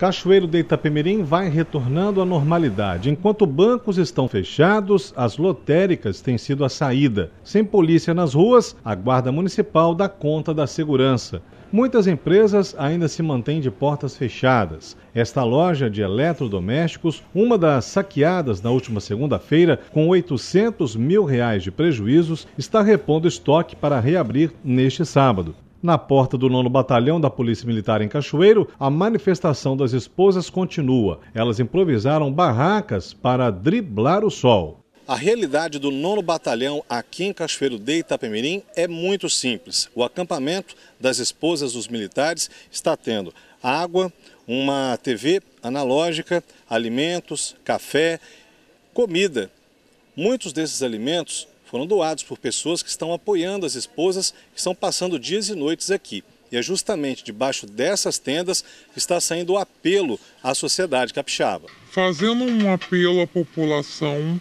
Cachoeiro de Itapemirim vai retornando à normalidade. Enquanto bancos estão fechados, as lotéricas têm sido a saída. Sem polícia nas ruas, a Guarda Municipal dá conta da segurança. Muitas empresas ainda se mantêm de portas fechadas. Esta loja de eletrodomésticos, uma das saqueadas na última segunda-feira, com 800 mil reais de prejuízos, está repondo estoque para reabrir neste sábado. Na porta do nono batalhão da Polícia Militar em Cachoeiro, a manifestação das esposas continua. Elas improvisaram barracas para driblar o sol. A realidade do nono batalhão aqui em Cachoeiro de Itapemirim é muito simples. O acampamento das esposas dos militares está tendo água, uma TV analógica, alimentos, café, comida. Muitos desses alimentos foram doados por pessoas que estão apoiando as esposas que estão passando dias e noites aqui. E é justamente debaixo dessas tendas que está saindo o apelo à sociedade capixaba. Fazendo um apelo à população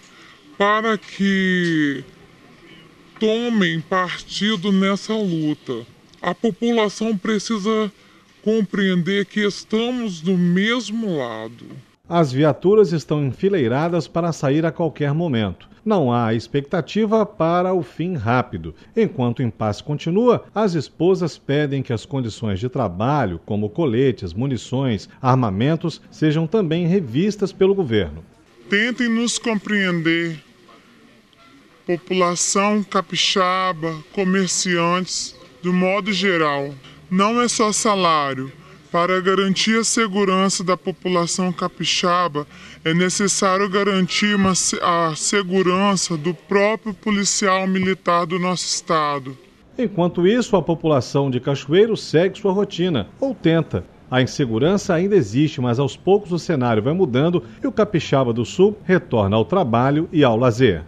para que tomem partido nessa luta. A população precisa compreender que estamos do mesmo lado. As viaturas estão enfileiradas para sair a qualquer momento. Não há expectativa para o fim rápido. Enquanto o impasse continua, as esposas pedem que as condições de trabalho, como coletes, munições, armamentos, sejam também revistas pelo governo. Tentem nos compreender. População capixaba, comerciantes, do modo geral. Não é só salário para garantir a segurança da população capixaba, é necessário garantir uma, a segurança do próprio policial militar do nosso estado. Enquanto isso, a população de Cachoeiro segue sua rotina, ou tenta. A insegurança ainda existe, mas aos poucos o cenário vai mudando e o Capixaba do Sul retorna ao trabalho e ao lazer.